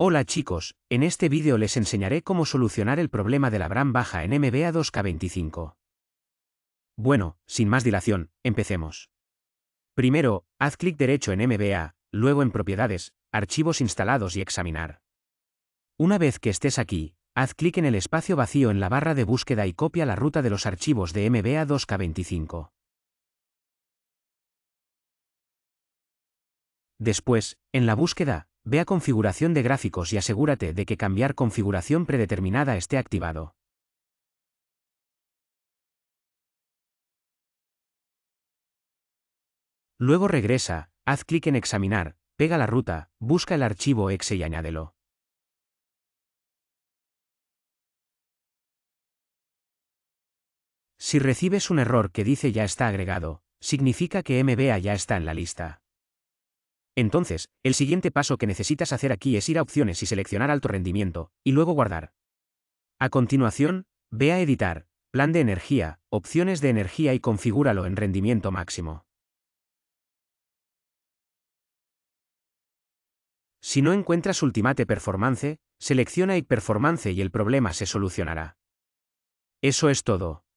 Hola chicos, en este vídeo les enseñaré cómo solucionar el problema de la bram baja en MBA 2K25. Bueno, sin más dilación, empecemos. Primero, haz clic derecho en MBA, luego en Propiedades, Archivos instalados y Examinar. Una vez que estés aquí, haz clic en el espacio vacío en la barra de búsqueda y copia la ruta de los archivos de MBA 2K25. Después, en la búsqueda, Ve a configuración de gráficos y asegúrate de que cambiar configuración predeterminada esté activado. Luego regresa, haz clic en examinar, pega la ruta, busca el archivo exe y añádelo. Si recibes un error que dice ya está agregado, significa que MBA ya está en la lista. Entonces, el siguiente paso que necesitas hacer aquí es ir a opciones y seleccionar alto rendimiento, y luego guardar. A continuación, ve a editar, plan de energía, opciones de energía y configúralo en rendimiento máximo. Si no encuentras Ultimate Performance, selecciona IC Performance y el problema se solucionará. Eso es todo.